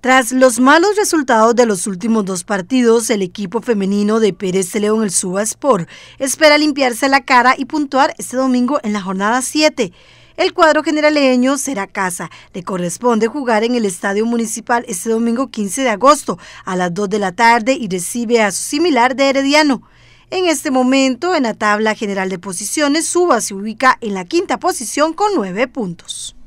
Tras los malos resultados de los últimos dos partidos, el equipo femenino de Pérez León, el Suba Sport, espera limpiarse la cara y puntuar este domingo en la jornada 7. El cuadro generaleño será casa. Le corresponde jugar en el Estadio Municipal este domingo 15 de agosto a las 2 de la tarde y recibe a su similar de Herediano. En este momento, en la tabla general de posiciones, Suba se ubica en la quinta posición con nueve puntos.